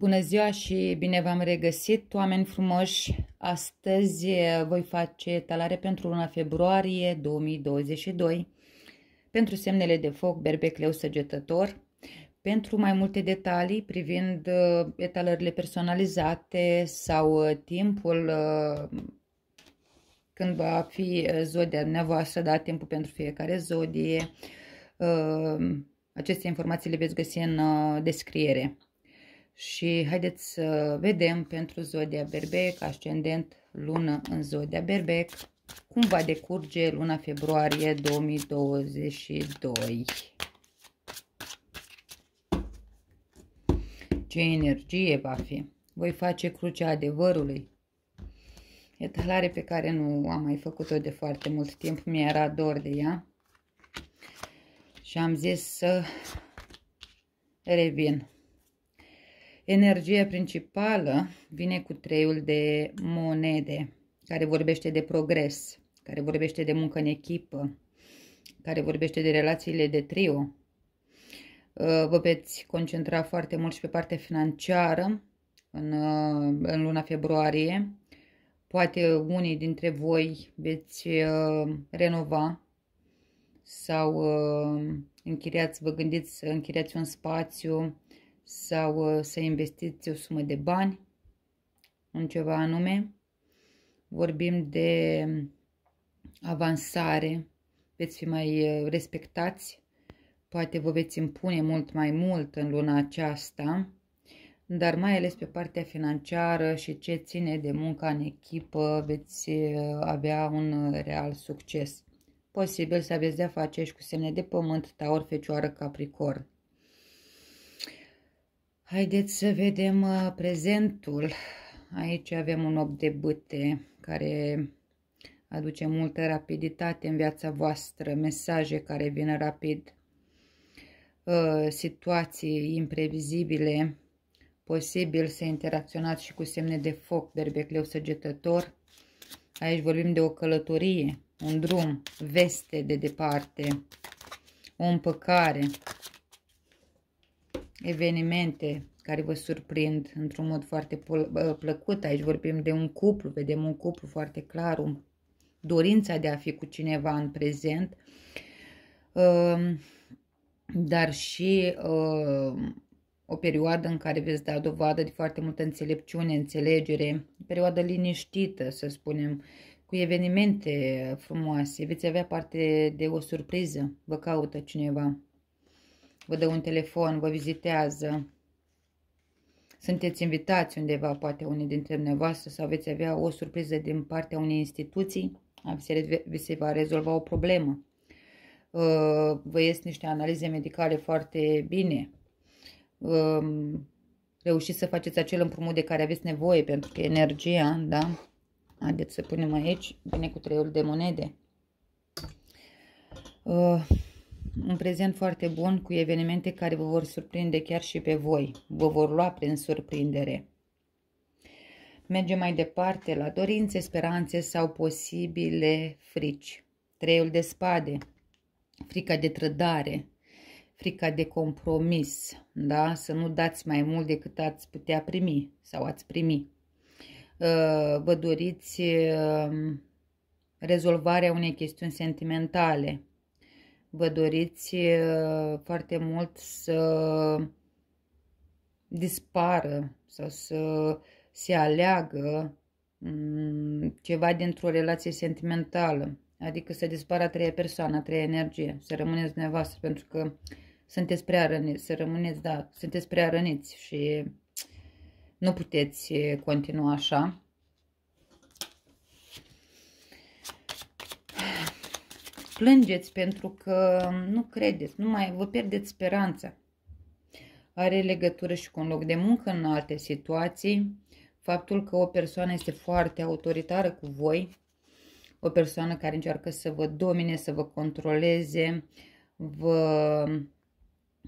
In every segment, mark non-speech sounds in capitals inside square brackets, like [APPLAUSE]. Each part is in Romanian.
Bună ziua și bine v-am regăsit, oameni frumoși! Astăzi eh, voi face talare pentru luna februarie 2022 pentru semnele de foc, berbecleu, săgetător. Pentru mai multe detalii privind eh, etalările personalizate sau eh, timpul când va fi zodia dumneavoastră, da, timpul pentru fiecare zodie, aceste informații le veți găsi în descriere și haideți să vedem pentru Zodia Berbec, ascendent lună în Zodia Berbec, cum va decurge luna februarie 2022. Ce energie va fi? Voi face crucea adevărului. Etalare pe care nu am mai făcut-o de foarte mult timp, mi-era dor de ea. Și am zis să revin. Energia principală vine cu treiul de monede, care vorbește de progres, care vorbește de muncă în echipă, care vorbește de relațiile de trio. Uh, vă veți concentra foarte mult și pe partea financiară în, uh, în luna februarie. Poate unii dintre voi veți uh, renova sau închiriați, vă gândiți să închiriați un spațiu, sau uh, să investiți o sumă de bani în ceva anume. Vorbim de um, avansare, veți fi mai uh, respectați, poate vă veți impune mult mai mult în luna aceasta, dar mai ales pe partea financiară și ce ține de munca în echipă veți uh, avea un real succes. Posibil să aveți de-a face și cu semne de pământ, taur, fecioară, capricorn. Haideți să vedem uh, prezentul. Aici avem un 8 de bâte care aduce multă rapiditate în viața voastră, mesaje care vin rapid, uh, situații imprevizibile, posibil să interacționați și cu semne de foc, berbecleu săgetător. Aici vorbim de o călătorie, un drum, veste de departe, o împăcare, evenimente care vă surprind într-un mod foarte plăcut. Aici vorbim de un cuplu, vedem un cuplu foarte clar, un, dorința de a fi cu cineva în prezent, ehm, dar și ehm, o perioadă în care veți da dovadă de foarte multă înțelepciune, înțelegere, perioadă liniștită, să spunem, cu evenimente frumoase. Veți avea parte de o surpriză, vă caută cineva vă dă un telefon, vă vizitează. Sunteți invitați undeva, poate unii dintre dumneavoastră, sau veți avea o surpriză din partea unei instituții, vi se va rezolva o problemă. Uh, vă ies niște analize medicale foarte bine. Um, reușiți să faceți acel împrumut de care aveți nevoie, pentru că energia, da? Haideți să punem aici, bine cu treiul de monede. Uh, un prezent foarte bun cu evenimente care vă vor surprinde chiar și pe voi. Vă vor lua prin surprindere. Mergem mai departe la dorințe, speranțe sau posibile frici. Treiul de spade, frica de trădare, frica de compromis, da? să nu dați mai mult decât ați putea primi sau ați primi. Uh, vă doriți uh, rezolvarea unei chestiuni sentimentale, vă doriți foarte mult să dispară sau să se aleagă mm, ceva dintr-o relație sentimentală, adică să dispară a treia persoană, a treia energie, să rămâneți dumneavoastră, pentru că sunteți prea răniți, să rămâneți, da, sunteți prea răniți și nu puteți continua așa. plângeți pentru că nu credeți, nu mai vă pierdeți speranța. Are legătură și cu un loc de muncă în alte situații, faptul că o persoană este foarte autoritară cu voi, o persoană care încearcă să vă domine, să vă controleze, vă,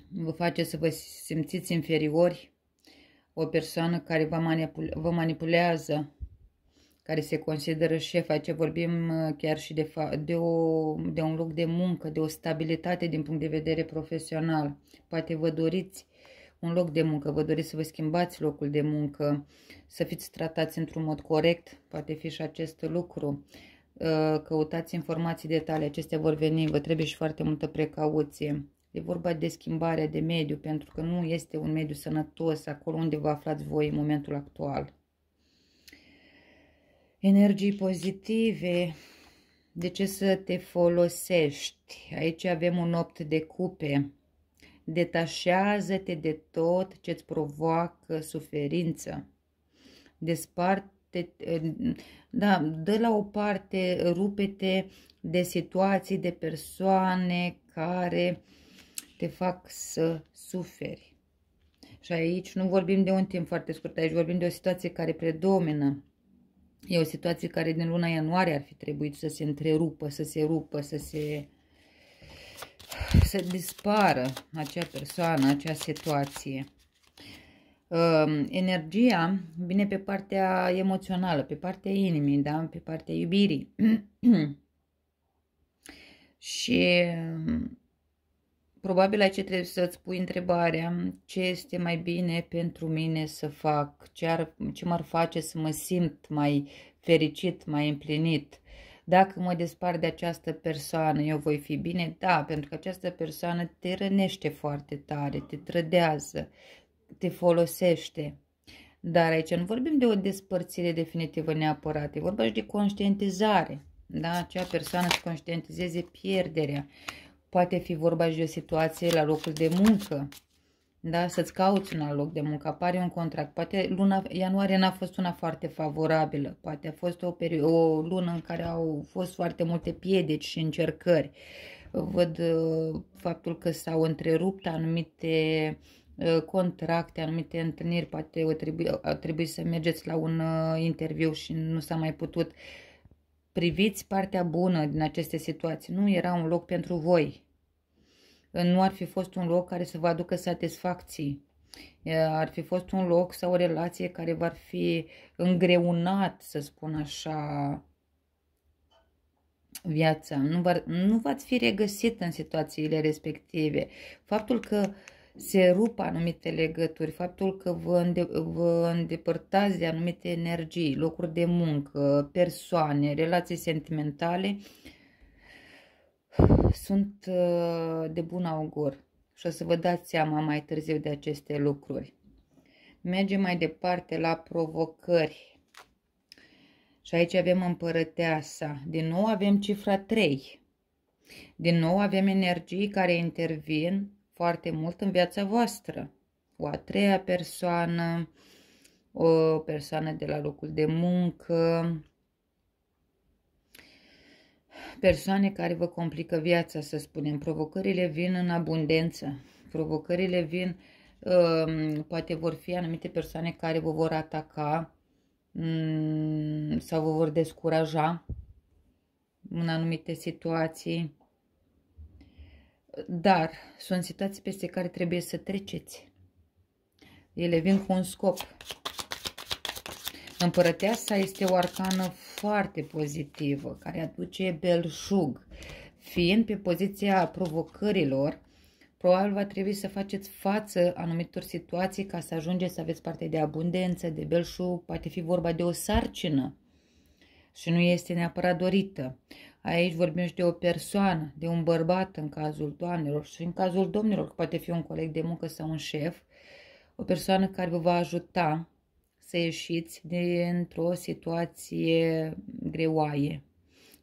vă face să vă simțiți inferiori, o persoană care vă, manipul, vă manipulează, care se consideră șef, ce vorbim uh, chiar și de, de, o, de un loc de muncă, de o stabilitate din punct de vedere profesional. Poate vă doriți un loc de muncă, vă doriți să vă schimbați locul de muncă, să fiți tratați într-un mod corect, poate fi și acest lucru. Uh, căutați informații detalii, acestea vor veni, vă trebuie și foarte multă precauție. E vorba de schimbarea de mediu, pentru că nu este un mediu sănătos acolo unde vă aflați voi în momentul actual. Energii pozitive. De ce să te folosești? Aici avem un opt de cupe. Detașează-te de tot ce îți provoacă suferință. Desparte, da, dă la o parte, rupete de situații, de persoane care te fac să suferi. Și aici nu vorbim de un timp foarte scurt, aici vorbim de o situație care predomină E o situație care din luna ianuarie ar fi trebuit să se întrerupă, să se rupă, să se să dispară acea persoană, acea situație. Ehm, energia vine pe partea emoțională, pe partea inimii, da? pe partea iubirii. [CLEARS THROAT] Și Probabil aici trebuie să-ți pui întrebarea ce este mai bine pentru mine să fac, ce, ar, ce m-ar face să mă simt mai fericit, mai împlinit. Dacă mă despar de această persoană, eu voi fi bine? Da, pentru că această persoană te rănește foarte tare, te trădează, te folosește. Dar aici nu vorbim de o despărțire definitivă neapărat, e vorba și de conștientizare. Da? Acea persoană să conștientizeze pierderea Poate fi vorba și de o situație la locul de muncă. Da? Să-ți cauți un alt loc de muncă, apare un contract. Poate luna ianuarie n-a fost una foarte favorabilă, poate a fost o, o lună în care au fost foarte multe piedici și încercări. Văd uh, faptul că s-au întrerupt anumite uh, contracte, anumite întâlniri, poate o trebuie, a trebuit să mergeți la un uh, interviu și nu s-a mai putut uh, priviți partea bună din aceste situații. Nu era un loc pentru voi. Nu ar fi fost un loc care să vă aducă satisfacții. Ar fi fost un loc sau o relație care v-ar fi îngreunat, să spun așa, viața. Nu, v-ar, nu ați fi regăsit în situațiile respective. Faptul că uh, se rup anumite legături, faptul că vă, înde vă îndepărtați de anumite energii, locuri de muncă, persoane, relații sentimentale, sunt uh, de bun augur și o să vă dați seama mai târziu de aceste lucruri. Mergem mai departe la provocări. Și aici avem împărăteasa. Din nou avem cifra 3. Din nou avem energii care intervin foarte mult în viața voastră. O a treia persoană, o persoană de la locul de muncă, persoane care vă complică viața, să spunem. Provocările vin în abundență. Provocările vin, um, poate vor fi anumite persoane care vă vor ataca mm, sau vă vor descuraja în anumite situații. Dar sunt situații peste care trebuie să treceți. Ele vin cu un scop. Împărăteasa este o arcană foarte pozitivă, care aduce belșug. Fiind pe poziția provocărilor, probabil va trebui să faceți față anumitor situații ca să ajungeți să aveți parte de abundență, de belșug, poate fi vorba de o sarcină și nu este neapărat dorită. Aici vorbim și de o persoană, de un bărbat în cazul doamnelor și în cazul domnilor, că poate fi un coleg de muncă sau un șef, o persoană care vă va ajuta să ieșiți dintr-o situație greoaie.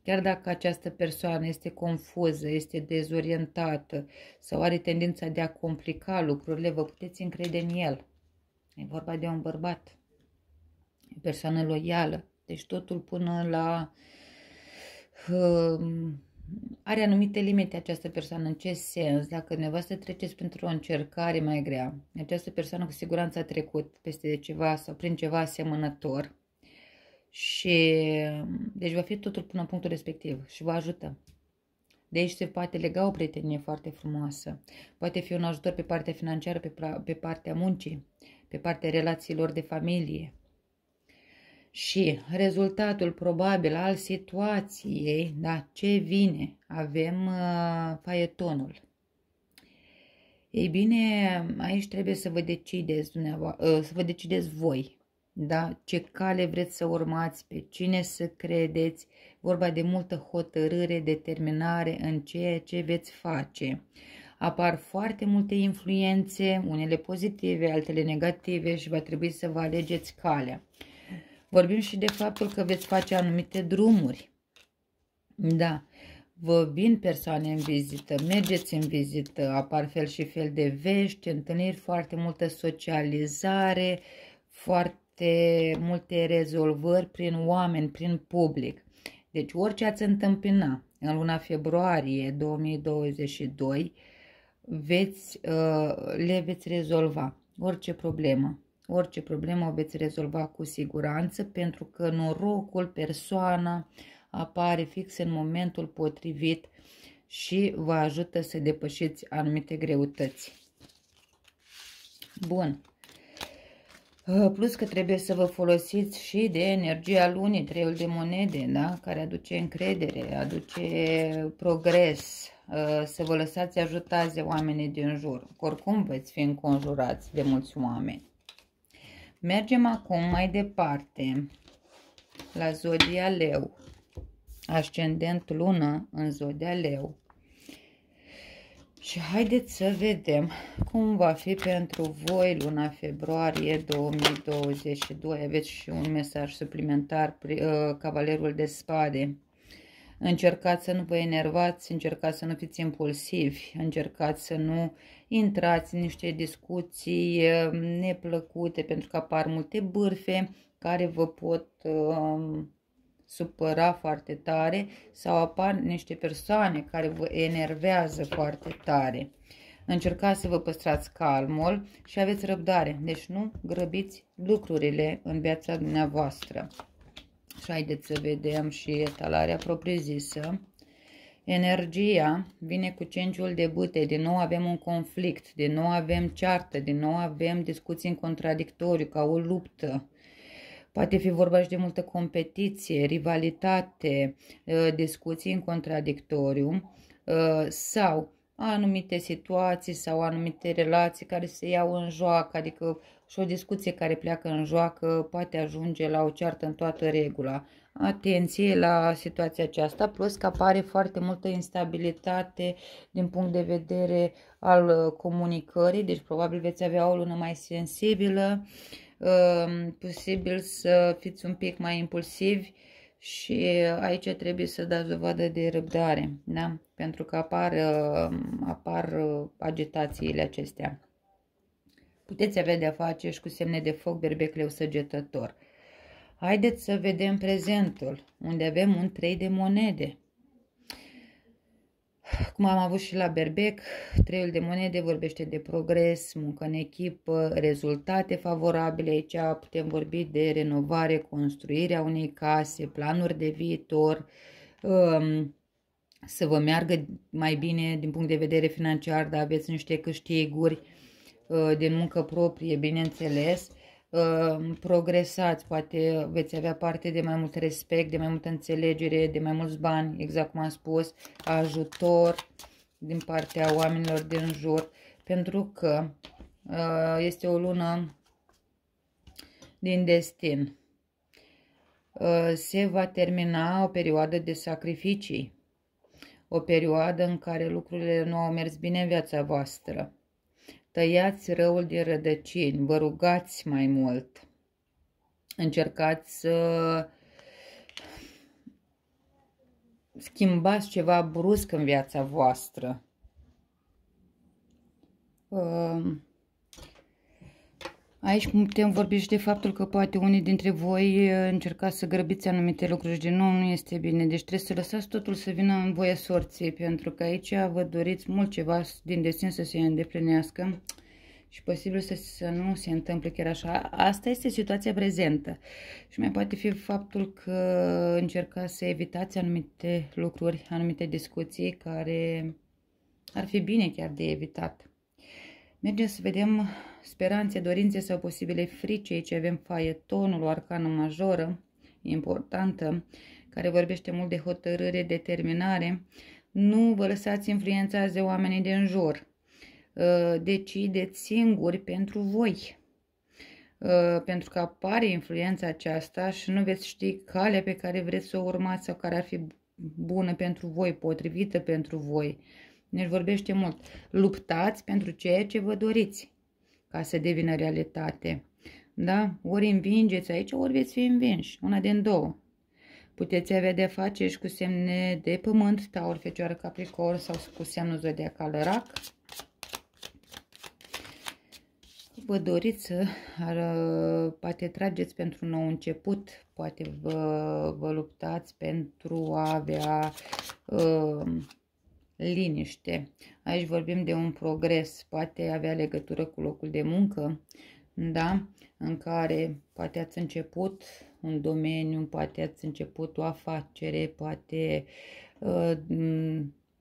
Chiar dacă această persoană este confuză, este dezorientată sau are tendința de a complica lucrurile, vă puteți încrede în el. E vorba de un bărbat, o persoană loială. Deci totul până la uh, are anumite limite această persoană, în ce sens, dacă dumneavoastră treceți pentru o încercare mai grea, această persoană cu siguranță a trecut peste ceva sau prin ceva asemănător și deci va fi totul până în punctul respectiv și vă ajută. De aici se poate lega o prietenie foarte frumoasă. Poate fi un ajutor pe partea financiară, pe, pe partea muncii, pe partea relațiilor de familie și rezultatul probabil al situației, da, ce vine, avem uh, faietonul. Ei bine, aici trebuie să vă decideți, dumneavoastră, uh, să vă decideți voi, da, ce cale vreți să urmați, pe cine să credeți, vorba de multă hotărâre, determinare în ceea ce veți face. Apar foarte multe influențe, unele pozitive, altele negative și va trebui să vă alegeți calea. Vorbim și de faptul că veți face anumite drumuri. Da, vă vin persoane în vizită, mergeți în vizită, apar fel și fel de vești, întâlniri, foarte multă socializare, foarte multe rezolvări prin oameni, prin public. Deci orice ați întâmpina în luna februarie 2022, veți, uh, le veți rezolva orice problemă. Orice problemă o veți rezolva cu siguranță pentru că norocul, persoana apare fix în momentul potrivit și vă ajută să depășiți anumite greutăți. Bun. Ă, plus că trebuie să vă folosiți și de energia lunii, treiul de monede, da? care aduce încredere, aduce progres, ă, să vă lăsați ajutați de oamenii din jur. Oricum veți fi înconjurați de mulți oameni. Mergem acum mai departe la zodia leu. Ascendent lună în zodia leu. Și haideți să vedem cum va fi pentru voi luna februarie 2022. Aveți și un mesaj suplimentar, uh, Cavalerul de Spade. Încercați să nu vă enervați, încercați să nu fiți impulsivi, încercați să nu uh, intrați în niște discuții ehm, neplăcute pentru că apar multe bârfe care vă pot uh, supăra foarte tare sau apar niște persoane care vă enervează foarte tare. Încercați să vă păstrați calmul și aveți răbdare, deci nu grăbiți lucrurile în viața dumneavoastră. Și haideți să vedem și etalarea propriu-zisă. Energia vine cu cenciul de bute, din nou avem un conflict, din nou avem ceartă, din nou avem discuții în contradictoriu, ca o luptă. Poate fi vorba și de multă competiție, rivalitate, ă, discuții în contradictoriu ă, sau anumite situații sau anumite relații care se iau în joacă, adică și o discuție care pleacă în joacă poate ajunge la o ceartă în toată regula atenție la situația aceasta, plus că apare foarte multă instabilitate din punct de vedere al uh, comunicării, deci probabil veți avea o lună mai sensibilă, um, posibil să fiți un pic mai impulsivi și aici trebuie să dați dovadă de răbdare, da? pentru că apar, um, apar uh, agitațiile acestea. Puteți avea de-a face și cu semne de foc, berbecleu, leu săgetător. Haideți să vedem prezentul, unde avem un 3 de monede. Cum am avut și la Berbec, treiul de monede vorbește de progres, muncă în echipă, rezultate favorabile. Aici putem vorbi de renovare, construirea unei case, planuri de viitor, um, să vă meargă mai bine din punct de vedere financiar, dar aveți niște câștiguri uh, din muncă proprie, bineînțeles. Uh, progresați, poate veți avea parte de mai mult respect, de mai multă înțelegere, de mai mulți bani, exact cum am spus, ajutor din partea oamenilor din jur, pentru că uh, este o lună din destin. Uh, se va termina o perioadă de sacrificii, o perioadă în care lucrurile nu au mers bine în viața voastră Tăiați răul din rădăcini, vă rugați mai mult. Încercați să schimbați ceva brusc în viața voastră. Aici putem vorbi și de faptul că poate unii dintre voi eh, încercați să grăbiți anumite lucruri și din nou nu este bine. Deci trebuie să lăsați totul să vină în voia sorții, pentru că aici vă doriți mult ceva din destin să se îndeplinească și posibil să, să nu se întâmple chiar așa. Asta este situația prezentă și mai poate fi faptul că încercați să evitați anumite lucruri, anumite discuții care ar fi bine chiar de evitat. Mergem să vedem speranțe, dorințe sau posibile frici. Aici avem faietonul, o arcană majoră, importantă, care vorbește mult de hotărâre, determinare. Nu vă lăsați influențați de oamenii din jur. Uh, Decideți singuri pentru voi. Uh, pentru că apare influența aceasta și nu veți ști calea pe care vreți să o urmați sau care ar fi bună pentru voi, potrivită pentru voi ne vorbește mult. Luptați pentru ceea ce vă doriți ca să devină realitate. Da? Ori învingeți aici, ori veți fi învinși. Una din două. Puteți avea de face și cu semne de pământ, taur, da, fecioară, capricorn sau cu semnul zodiacal rac. Vă doriți să poate trageți pentru un nou început, poate vă, vă luptați pentru a avea uh, liniște. Aici vorbim de un progres, poate avea legătură cu locul de muncă, da? în care poate ați început un domeniu, poate ați început o afacere, poate uh,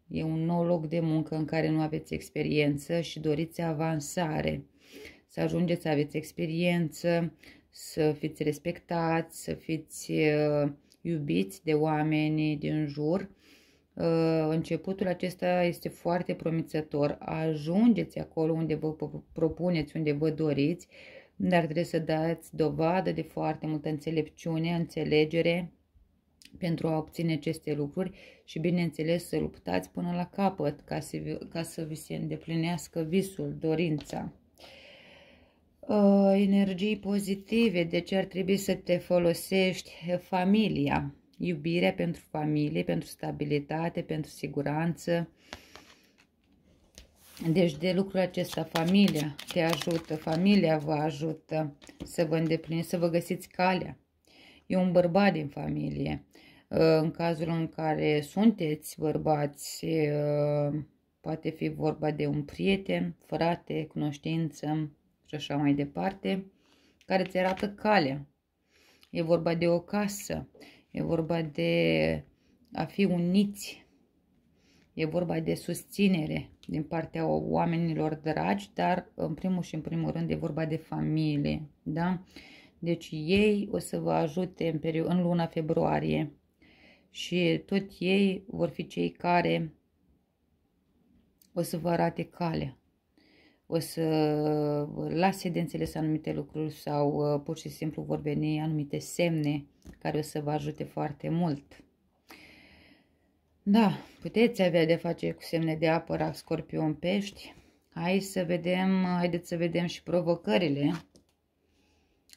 e un nou loc de muncă în care nu aveți experiență și doriți avansare. Să ajungeți să aveți experiență, să fiți respectați, să fiți uh, iubiți de oamenii din jur Ă, începutul acesta este foarte promițător. Ajungeți acolo unde vă propuneți, unde vă doriți, dar trebuie să dați dovadă de foarte multă înțelepciune, înțelegere pentru a obține aceste lucruri și, bineînțeles, să luptați până la capăt ca să, ca să vi se îndeplinească visul, dorința. Ă, energii pozitive, deci ar trebui să te folosești familia, iubirea pentru familie, pentru stabilitate, pentru siguranță. Deci de lucrul acesta familia te ajută, familia vă ajută să vă îndepliniți, să vă găsiți calea. E un bărbat din familie. Uh, în cazul în care sunteți bărbați, uh, poate fi vorba de un prieten, frate, cunoștință și așa mai departe, care ți arată calea. E vorba de o casă e vorba de a fi uniți, e vorba de susținere din partea oamenilor dragi, dar în primul și în primul rând e vorba de familie, da? Deci ei o să vă ajute în, în luna februarie și tot ei vor fi cei care o să vă arate calea o să uh, lase de înțeles anumite lucruri sau uh, pur și simplu vor veni anumite semne care o să vă ajute foarte mult. Da, puteți avea de face cu semne de apă, rac, scorpion, pești. Hai să vedem, uh, haideți să vedem și provocările.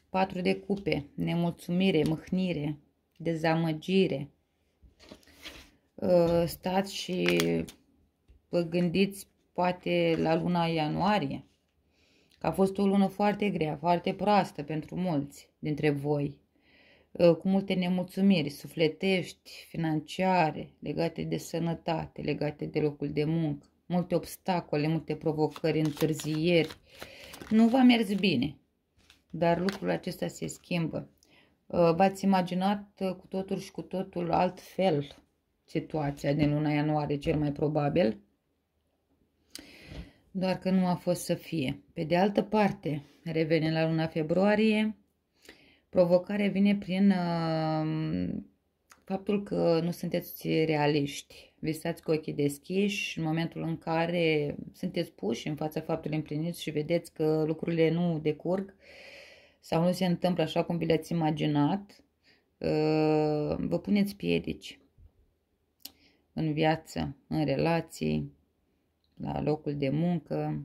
Patru de cupe, nemulțumire, mâhnire, dezamăgire. Stați și vă gândiți poate la luna ianuarie, că a fost o lună foarte grea, foarte proastă pentru mulți dintre voi, uh, cu multe nemulțumiri sufletești, financiare, legate de sănătate, legate de locul de muncă, multe obstacole, multe provocări, întârzieri. Nu v-a mers bine, dar lucrul acesta se schimbă. Uh, v-ați imaginat uh, cu totul și cu totul altfel situația din luna ianuarie, cel mai probabil, doar că nu a fost să fie. Pe de altă parte, revene la luna februarie, provocarea vine prin uh, faptul că nu sunteți realiști. Visați cu ochii deschiși în momentul în care sunteți puși în fața faptului împlinit și vedeți că lucrurile nu decurg sau nu se întâmplă așa cum vi le-ați imaginat, uh, vă puneți piedici în viață, în relații, la locul de muncă,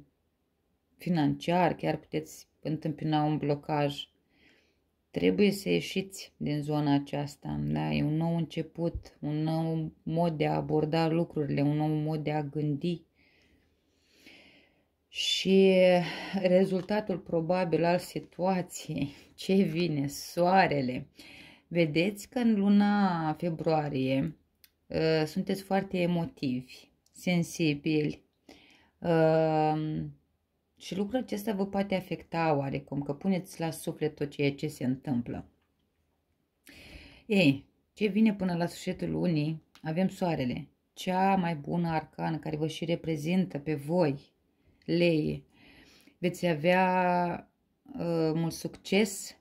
financiar, chiar puteți întâmpina un blocaj. Trebuie să ieșiți din zona aceasta, da? E un nou început, un nou mod de a aborda lucrurile, un nou mod de a gândi. Și rezultatul probabil al situației, [LAUGHS] ce vine, soarele. Vedeți că în luna februarie ă, sunteți foarte emotivi, sensibili, Ehm, și lucrul acesta vă poate afecta oarecum, că puneți la suflet tot ceea ce se întâmplă. Ei, ce vine până la sfârșitul lunii, avem soarele, cea mai bună arcană care vă și reprezintă pe voi, lei. Veți avea uh, mult succes,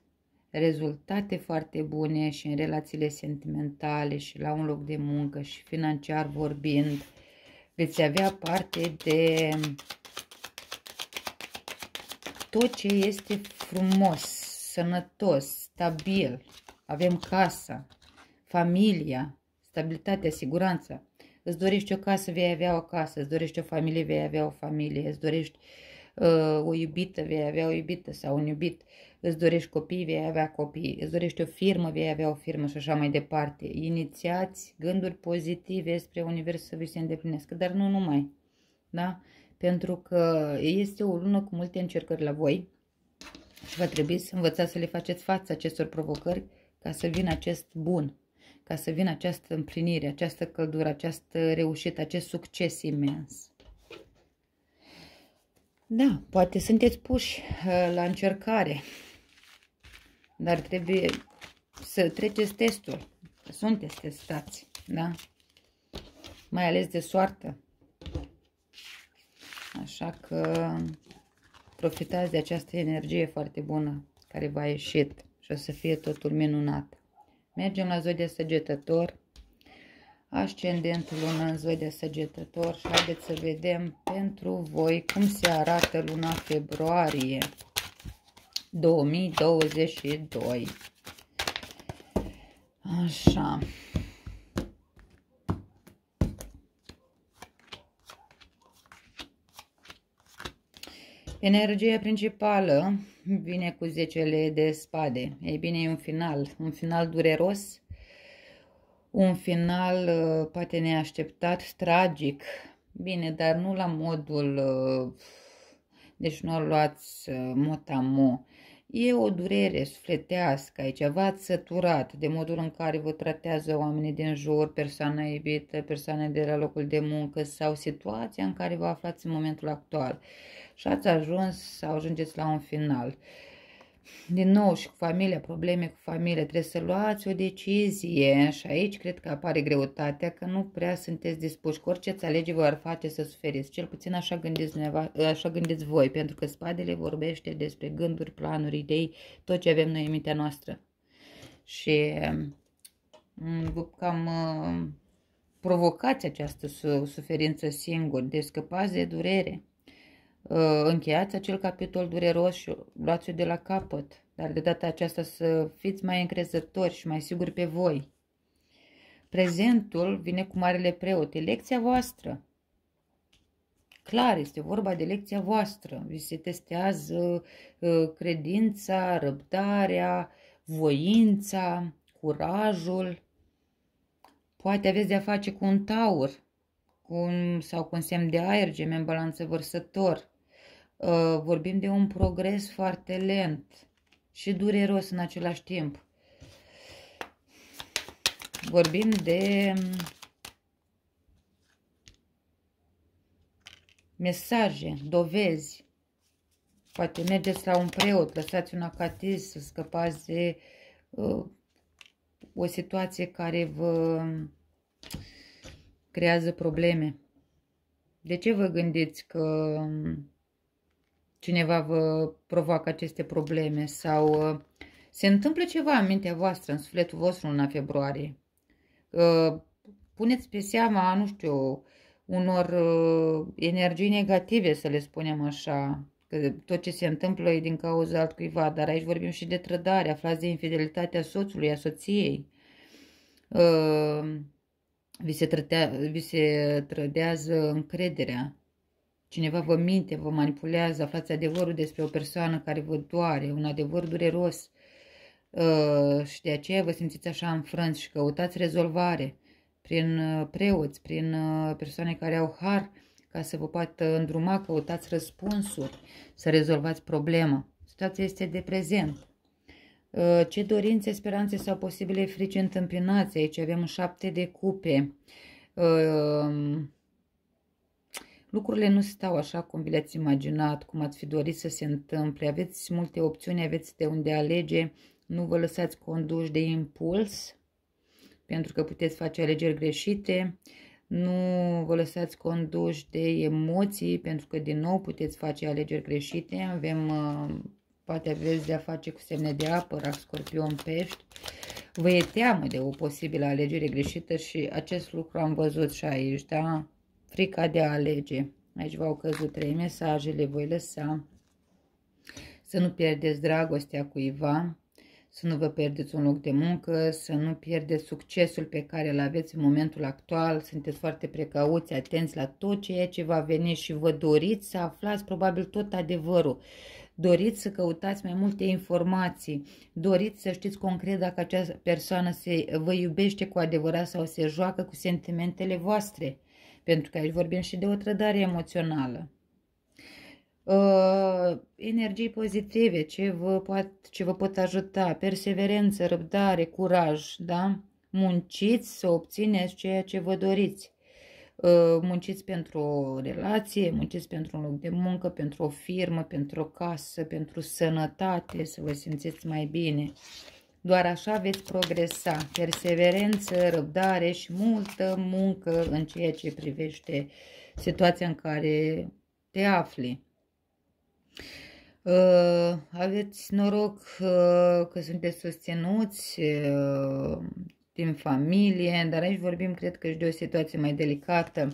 rezultate foarte bune și în relațiile sentimentale și la un loc de muncă și financiar vorbind veți avea parte de tot ce este frumos, sănătos, stabil. Avem casa, familia, stabilitatea, siguranța. Îți dorești o casă, vei avea o casă. Îți dorești o familie, vei avea o familie. Îți dorești uh, o iubită, vei avea o iubită sau un iubit îți dorești copii, vei avea copii, îți dorești o firmă, vei avea o firmă și așa mai departe. Inițiați gânduri pozitive spre univers să vi se îndeplinească, dar nu numai. Da? Pentru că este o lună cu multe încercări la voi și va trebui să învățați să le faceți față acestor provocări ca să vină acest bun, ca să vină această împlinire, această căldură, această reușită, acest succes imens. Da, poate sunteți puși uh, la încercare dar trebuie să treceți testul. Sunteți testați, da? Mai ales de soartă. Așa că profitați de această energie foarte bună care v-a ieșit și o să fie totul minunat. Mergem la zodia săgetător, ascendentul luna în zodia săgetător și haideți să vedem pentru voi cum se arată luna februarie. 2022. Așa. Energia principală vine cu 10 de spade. Ei bine, e un final, un final dureros, un final uh, poate neașteptat, tragic. Bine, dar nu la modul, uh, deci nu o luați uh, motamo, E o durere sufletească aici, v-ați săturat de modul în care vă tratează oamenii din jur, persoana iubită, persoane de la locul de muncă sau situația în care vă aflați în momentul actual și ați ajuns sau ajungeți la un final din nou și cu familia, probleme cu familia, trebuie să luați o decizie și aici cred că apare greutatea că nu prea sunteți dispuși, cu orice alege vă ar face să suferiți, cel puțin așa gândiți, așa gândiți voi, pentru că spadele vorbește despre gânduri, planuri, idei, tot ce avem noi în mintea noastră și um, cam um, provocați această suferință singur, de scăpați de durere. Uh, încheiați acel capitol dureros și luați-o de la capăt, dar de data aceasta să fiți mai încrezători și mai siguri pe voi. Prezentul vine cu marele preot, e lecția voastră. Clar, este vorba de lecția voastră. Vi se testează uh, credința, răbdarea, voința, curajul. Poate aveți de-a face cu un taur, cu un, sau cu un semn de aer, gemen balanță vărsător. Uh, vorbim de un progres foarte lent și dureros în același timp. Vorbim de um, mesaje, dovezi. Poate mergeți la un preot, lăsați un acatiz să scăpați de uh, o situație care vă um, creează probleme. De ce vă gândiți că um, cineva vă provoacă aceste probleme sau uh, se întâmplă ceva în mintea voastră, în sufletul vostru în februarie. Uh, puneți pe seama, nu știu, unor uh, energii negative, să le spunem așa, că tot ce se întâmplă e din cauza altcuiva, dar aici vorbim și de trădare, aflați de infidelitatea soțului, a soției. vi se, trătea, vi se trădează încrederea Cineva vă minte, vă manipulează, aflați adevărul despre o persoană care vă doare, un adevăr dureros uh, și de aceea vă simțiți așa înfrânți și căutați rezolvare prin uh, preoți, prin uh, persoane care au har ca să vă poată îndruma, căutați răspunsuri, să rezolvați problema. Situația este de prezent. Ce dorințe, speranțe sau posibile frici întâmpinați? Aici avem șapte de cupe. Lucrurile nu stau așa cum vi le-ați imaginat, cum ați fi dorit să se întâmple. Aveți multe opțiuni, aveți de unde alege, nu vă lăsați conduși de impuls, pentru că puteți face alegeri greșite, nu vă lăsați conduși de emoții, pentru că din nou puteți face alegeri greșite. Avem, uh, poate aveți de-a face cu semne de apă, rac, scorpion, pești. Vă e teamă de o posibilă alegere greșită și acest lucru am văzut și aici, da? frica de a alege. Aici v-au căzut trei mesaje, le voi lăsa. Să nu pierdeți dragostea cuiva, să nu vă pierdeți un loc de muncă, să nu pierdeți succesul pe care îl aveți în momentul actual, sunteți foarte precauți, atenți la tot ceea ce va veni și vă doriți să aflați probabil tot adevărul doriți să căutați mai multe informații, doriți să știți concret dacă acea persoană se, vă iubește cu adevărat sau se joacă cu sentimentele voastre, pentru că aici vorbim și de o trădare emoțională. Uh, energii pozitive, ce vă, poat, ce vă pot ajuta, perseverență, răbdare, curaj, da? Munciți să obțineți ceea ce vă doriți. Ă, munciți pentru o relație, munciți pentru un loc de muncă, pentru o firmă, pentru o casă, pentru sănătate, să vă simțiți mai bine. Doar așa veți progresa. Perseverență, răbdare și multă muncă în ceea ce privește situația în care te afli. Ă, aveți noroc ă, că sunteți susținuți, din familie, dar aici vorbim, cred că și de o situație mai delicată.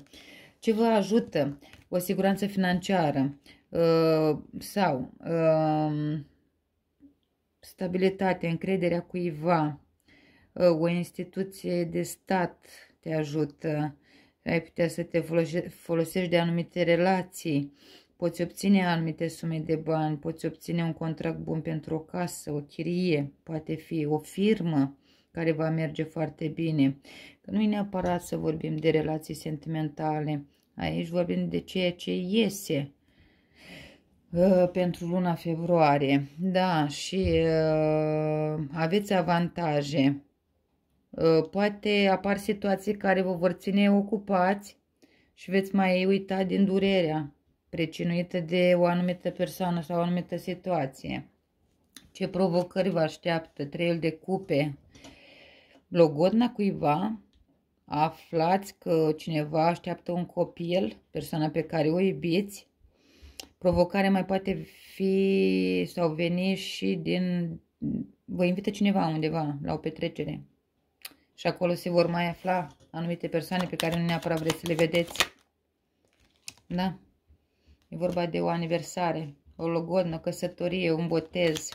Ce vă ajută? O siguranță financiară uh, sau um, stabilitate, încrederea cuiva, uh, o instituție de stat te ajută, ai putea să te folosești de anumite relații, poți obține anumite sume de bani, poți obține un contract bun pentru o casă, o chirie, poate fi o firmă, care va merge foarte bine. Că nu e neapărat să vorbim de relații sentimentale. Aici vorbim de ceea ce iese uh, pentru luna februarie. Da, și uh, aveți avantaje. Uh, poate apar situații care vă vor ține ocupați și veți mai uita din durerea precinuită de o anumită persoană sau o anumită situație. Ce provocări vă așteaptă? Trei de cupe logodna cuiva, aflați că cineva așteaptă un copil, persoana pe care o iubiți, provocarea mai poate fi sau veni și din... Vă invită cineva undeva la o petrecere și acolo se vor mai afla anumite persoane pe care nu neapărat vreți să le vedeți. Da? E vorba de o aniversare, o logodnă, o căsătorie, un botez.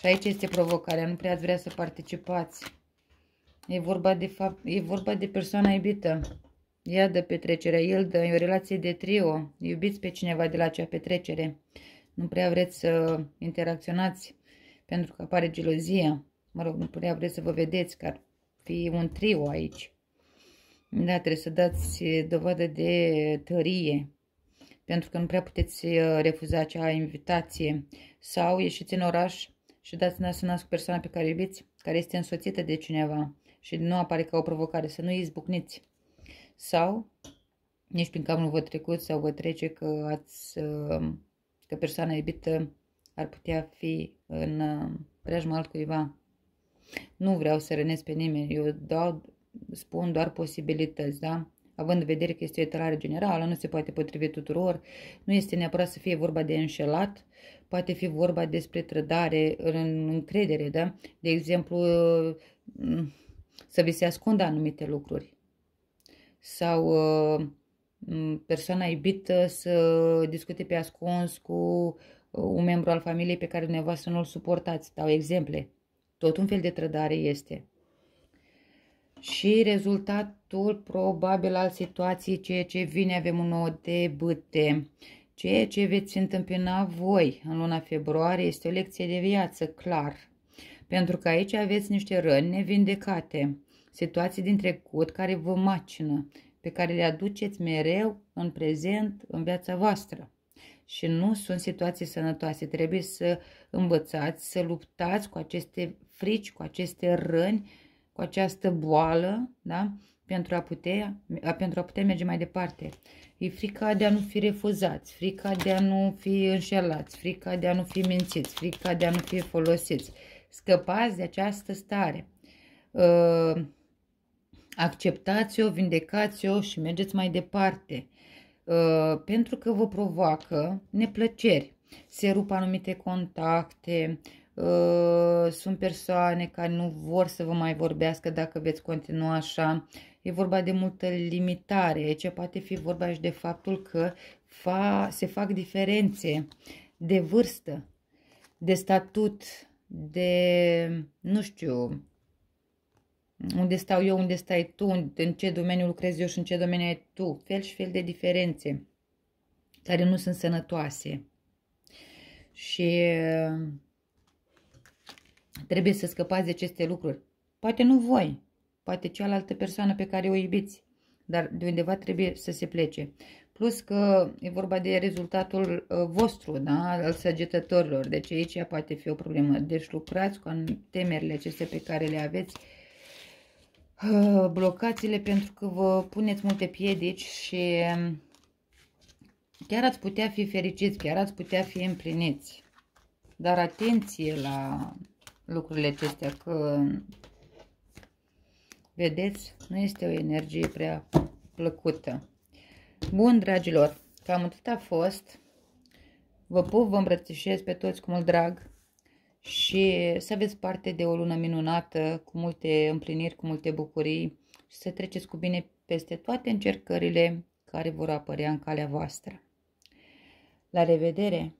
Și aici este provocarea, nu prea ați vrea să participați. E vorba de, fapt, e vorba de persoana iubită. Ea dă petrecerea, el dă, e o relație de trio. Iubiți pe cineva de la acea petrecere. Nu prea vreți să interacționați pentru că apare gelozia. Mă rog, nu prea vreți să vă vedeți că ar fi un trio aici. Da, trebuie să dați dovadă de tărie, pentru că nu prea puteți uh, refuza acea invitație. Sau ieșiți în oraș și dați să cu persoana pe care iubiți, care este însoțită de cineva și nu apare ca o provocare, să nu izbucniți. Sau nici prin cap nu vă trecut sau vă trece că, ați, um, că persoana iubită ar putea fi în um, preajma altcuiva. Nu vreau să rănesc pe nimeni, eu dau, spun doar posibilități, da? Având în vedere că este o etalare generală, nu se poate potrivi tuturor, nu este neapărat să fie vorba de înșelat, poate fi vorba despre trădare în încredere, da? De exemplu, să vi se ascundă anumite lucruri sau uh, persoana iubită să discute pe ascuns cu uh, un membru al familiei pe care dumneavoastră nu-l suportați. Dau exemple. Tot un fel de trădare este. Și rezultatul probabil al situației, ceea ce vine, avem un nou de băte. Ceea ce veți întâmpina voi în luna februarie este o lecție de viață, clar pentru că aici aveți niște răni nevindecate, situații din trecut care vă macină, pe care le aduceți mereu în prezent în viața voastră. Și nu sunt situații sănătoase. Trebuie să învățați să luptați cu aceste frici, cu aceste răni, cu această boală, da? pentru a, putea, pentru a putea merge mai departe. E frica de a nu fi refuzați, frica de a nu fi înșelați, frica de a nu fi mințiți, frica de a nu fi folosiți, Scăpați de această stare. Uh, acceptați-o, vindecați-o și mergeți mai departe. Uh, pentru că vă provoacă neplăceri. Se rup anumite contacte, uh, sunt persoane care nu vor să vă mai vorbească dacă veți continua așa. E vorba de multă limitare. Ce poate fi vorba și de faptul că fa, se fac diferențe de vârstă, de statut, de, nu știu, unde stau eu, unde stai tu, în ce domeniu lucrezi eu și în ce domeniu ai tu, fel și fel de diferențe care nu sunt sănătoase. Și uh, trebuie să scăpați de aceste lucruri. Poate nu voi, poate cealaltă persoană pe care o iubiți, dar de undeva trebuie să se plece. Plus că e vorba de rezultatul uh, vostru, da? al săgetătorilor. Deci aici poate fi o problemă. Deci lucrați cu temerile acestea pe care le aveți, uh, Blocați-le pentru că vă puneți multe piedici și um, chiar ați putea fi fericiți, chiar ați putea fi împliniți. Dar atenție la lucrurile acestea, că vedeți, nu este o energie prea plăcută. Bun, dragilor, cam atât a fost. Vă pup, vă îmbrățișez pe toți cu mult drag și să aveți parte de o lună minunată, cu multe împliniri, cu multe bucurii și să treceți cu bine peste toate încercările care vor apărea în calea voastră. La revedere!